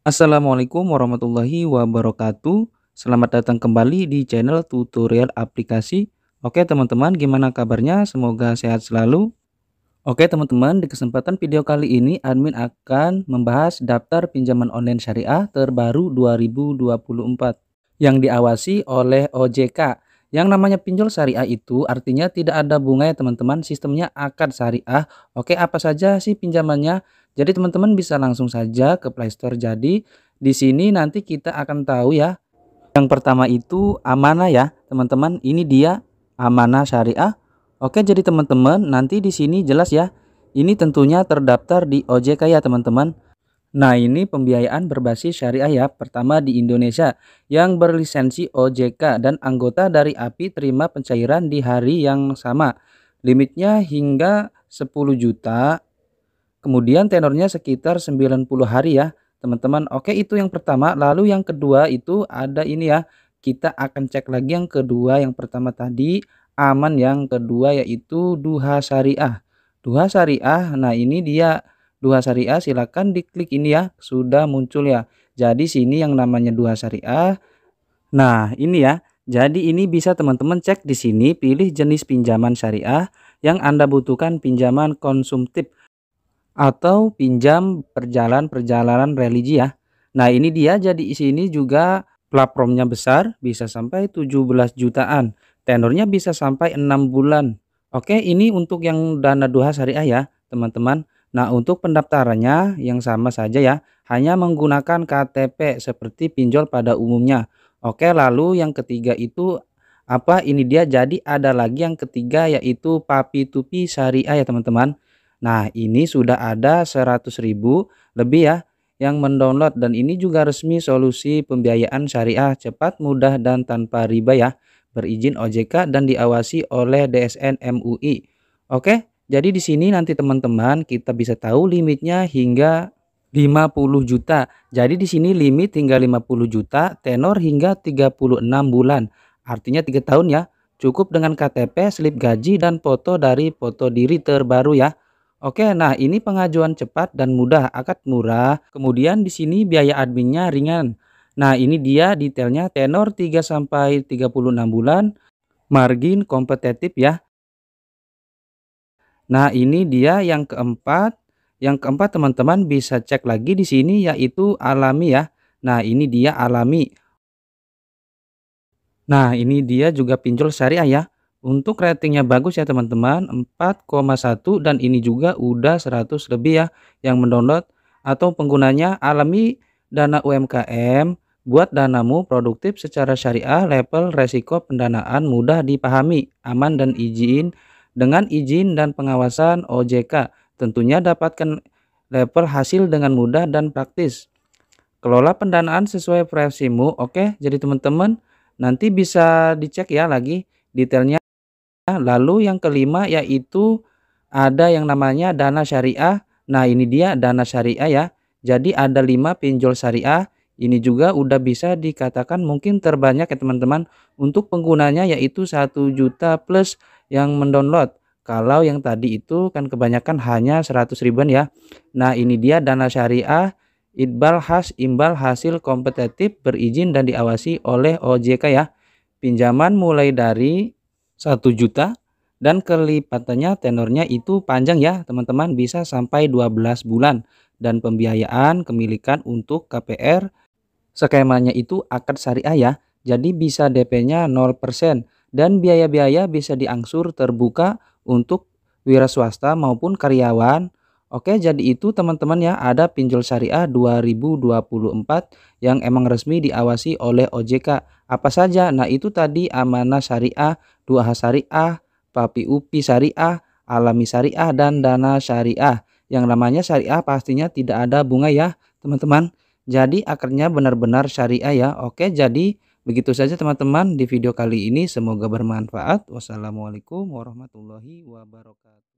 Assalamualaikum warahmatullahi wabarakatuh Selamat datang kembali di channel tutorial aplikasi Oke teman-teman gimana kabarnya semoga sehat selalu Oke teman-teman di kesempatan video kali ini admin akan membahas daftar pinjaman online syariah terbaru 2024 yang diawasi oleh OJK yang namanya pinjol syariah itu artinya tidak ada bunga ya teman-teman, sistemnya akad syariah. Oke, apa saja sih pinjamannya? Jadi teman-teman bisa langsung saja ke Play Store. Jadi di sini nanti kita akan tahu ya. Yang pertama itu amanah ya, teman-teman. Ini dia amanah syariah. Oke, jadi teman-teman nanti di sini jelas ya. Ini tentunya terdaftar di OJK ya, teman-teman. Nah, ini pembiayaan berbasis syariah ya, pertama di Indonesia yang berlisensi OJK dan anggota dari API terima pencairan di hari yang sama. Limitnya hingga 10 juta Kemudian tenornya sekitar 90 hari ya, teman-teman. Oke, itu yang pertama. Lalu yang kedua itu ada ini ya. Kita akan cek lagi yang kedua, yang pertama tadi aman yang kedua yaitu duha syariah. Duha syariah. Nah, ini dia duha syariah silakan diklik ini ya, sudah muncul ya. Jadi sini yang namanya duha syariah. Nah, ini ya. Jadi ini bisa teman-teman cek di sini pilih jenis pinjaman syariah yang Anda butuhkan pinjaman konsumtif atau pinjam perjalanan-perjalanan religi ya. Nah, ini dia jadi di sini juga platformnya besar, bisa sampai 17 jutaan. Tenornya bisa sampai 6 bulan. Oke, ini untuk yang dana duha syariah ya, teman-teman. Nah, untuk pendaftarannya yang sama saja ya, hanya menggunakan KTP seperti pinjol pada umumnya. Oke, lalu yang ketiga itu apa? Ini dia jadi ada lagi yang ketiga yaitu papi tupi syariah ya, teman-teman. Nah, ini sudah ada ribu lebih ya yang mendownload dan ini juga resmi solusi pembiayaan syariah cepat, mudah dan tanpa riba ya, berizin OJK dan diawasi oleh DSN MUI. Oke, jadi di sini nanti teman-teman kita bisa tahu limitnya hingga 50 juta. Jadi di sini limit hingga 50 juta, tenor hingga 36 bulan. Artinya 3 tahun ya. Cukup dengan KTP, slip gaji dan foto dari foto diri terbaru ya. Oke, nah ini pengajuan cepat dan mudah, akad murah. Kemudian di sini biaya adminnya ringan. Nah, ini dia detailnya tenor 3 sampai 36 bulan, margin kompetitif ya. Nah, ini dia yang keempat. Yang keempat teman-teman bisa cek lagi di sini yaitu alami ya. Nah, ini dia alami. Nah, ini dia juga pinjol syariah ya. Untuk ratingnya bagus ya teman-teman 4,1 dan ini juga udah 100 lebih ya yang mendownload atau penggunanya alami dana UMKM buat danamu produktif secara syariah level resiko pendanaan mudah dipahami aman dan izin dengan izin dan pengawasan OJK tentunya dapatkan level hasil dengan mudah dan praktis kelola pendanaan sesuai previsimu oke jadi teman-teman nanti bisa dicek ya lagi detailnya Lalu yang kelima yaitu ada yang namanya dana syariah. Nah, ini dia dana syariah ya. Jadi ada lima pinjol syariah. Ini juga udah bisa dikatakan mungkin terbanyak ya teman-teman untuk penggunanya yaitu satu juta plus yang mendownload. Kalau yang tadi itu kan kebanyakan hanya 100 ribuan ya. Nah, ini dia dana syariah Iqbal khas imbal hasil kompetitif berizin dan diawasi oleh OJK ya. Pinjaman mulai dari 1 juta dan kelipatannya tenornya itu panjang ya teman-teman bisa sampai 12 bulan dan pembiayaan kemilikan untuk KPR skemanya itu akad syariah ya jadi bisa DP-nya 0% dan biaya-biaya bisa diangsur terbuka untuk wira swasta maupun karyawan Oke jadi itu teman-teman ya ada pinjol syariah 2024 yang emang resmi diawasi oleh OJK apa saja nah itu tadi amanah syariah Dua Syariah, Papi Upi Syariah, Alami Syariah, dan Dana Syariah. Yang namanya syariah pastinya tidak ada bunga ya teman-teman. Jadi akarnya benar-benar syariah ya. Oke jadi begitu saja teman-teman di video kali ini. Semoga bermanfaat. Wassalamualaikum warahmatullahi wabarakatuh.